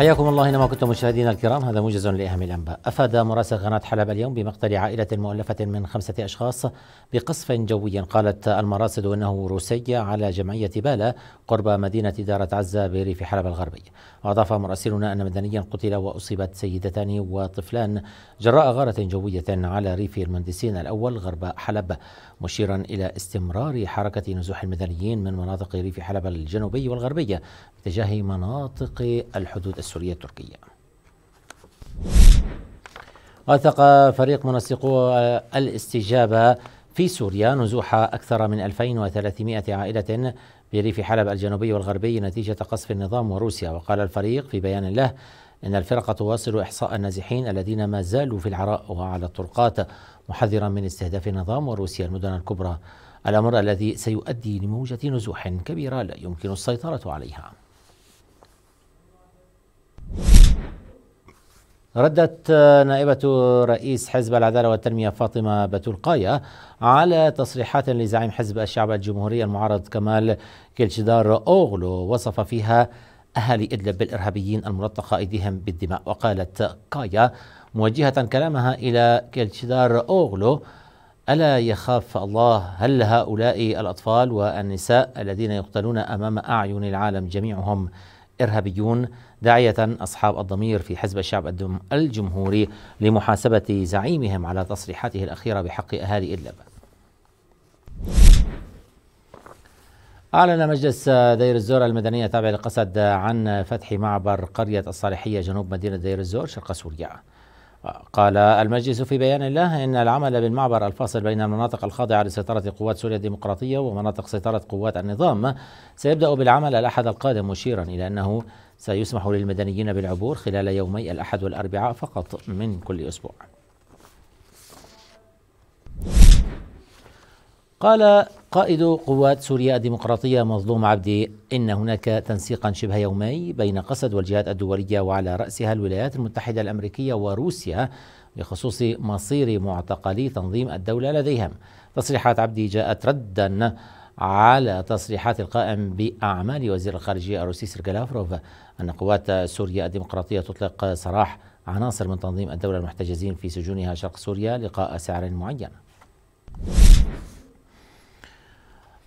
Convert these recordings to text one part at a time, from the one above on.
حياكم الله إنما كنتم مشاهدينا الكرام هذا موجز لاهم الانباء افاد مراسل قناه حلب اليوم بمقتل عائله مؤلفه من خمسه اشخاص بقصف جوي قالت المراسل انه روسي على جمعيه بالا قرب مدينه داره عزه بريف حلب الغربي واضاف مراسلنا ان مدنيا قتل واصيبت سيدتان وطفلان جراء غاره جويه على ريف المندسين الاول غرب حلب مشيرا الى استمرار حركه نزوح المدنيين من مناطق ريف حلب الجنوبي والغربيه باتجاه مناطق الحدود السورية السورية التركية وثق فريق منسقو آه، الاستجابة في سوريا نزوح أكثر من 2300 عائلة بريف حلب الجنوبي والغربي نتيجة قصف النظام وروسيا وقال الفريق في بيان له إن الفرقة تواصل إحصاء النازحين الذين ما زالوا في العراء وعلى الطرقات محذرا من استهداف النظام وروسيا المدن الكبرى الأمر الذي سيؤدي لموجة نزوح كبيرة لا يمكن السيطرة عليها ردت آه، نائبة رئيس حزب العدالة والتنمية فاطمة بتولقاية على تصريحات لزعيم حزب الشعب الجمهوري المعارض كمال كيلشدار أوغلو وصف فيها أهالي إدلب بالإرهابيين الملطخة أيديهم بالدماء وقالت قايا موجهة كلامها إلى كيلشدار أوغلو ألا يخاف الله هل هؤلاء الأطفال والنساء الذين يقتلون أمام أعين العالم جميعهم إرهابيون داعية أصحاب الضمير في حزب الشعب الجمهوري لمحاسبة زعيمهم على تصريحاته الأخيرة بحق أهالي إدلب أعلن مجلس دير الزور المدنية التابع لقسد عن فتح معبر قرية الصالحية جنوب مدينة دير الزور شرق سوريا قال المجلس في بيان له ان العمل بالمعبر الفاصل بين المناطق الخاضعه لسيطره قوات سوريا الديمقراطيه ومناطق سيطره قوات النظام سيبدا بالعمل الاحد القادم مشيرا الى انه سيسمح للمدنيين بالعبور خلال يومي الاحد والاربعاء فقط من كل اسبوع. قال قائد قوات سوريا الديمقراطية مظلوم عبدي إن هناك تنسيقا شبه يومي بين قسد والجهات الدولية وعلى رأسها الولايات المتحدة الأمريكية وروسيا بخصوص مصير معتقلي تنظيم الدولة لديهم تصريحات عبدي جاءت ردا على تصريحات القائم بأعمال وزير الخارجية الروسي سيرجي لافروف أن قوات سوريا الديمقراطية تطلق سراح عناصر من تنظيم الدولة المحتجزين في سجونها شرق سوريا لقاء سعر معين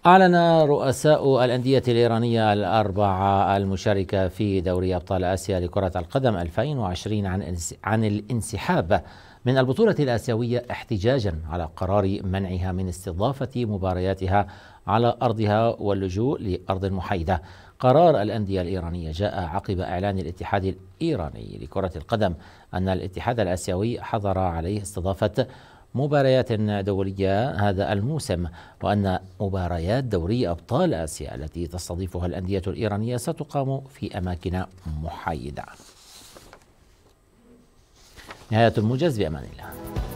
أعلن رؤساء الأندية الإيرانية الأربعة المشاركة في دوري أبطال آسيا لكرة القدم 2020 عن عن الانسحاب من البطولة الآسيوية احتجاجا على قرار منعها من استضافة مبارياتها على أرضها واللجوء لأرض محايدة. قرار الأندية الإيرانية جاء عقب إعلان الاتحاد الإيراني لكرة القدم أن الاتحاد الآسيوي حظر عليه استضافة مباريات دولية هذا الموسم وأن مباريات دوري أبطال آسيا التي تستضيفها الأندية الإيرانية ستقام في أماكن محايدة نهاية الموجز بأمان الله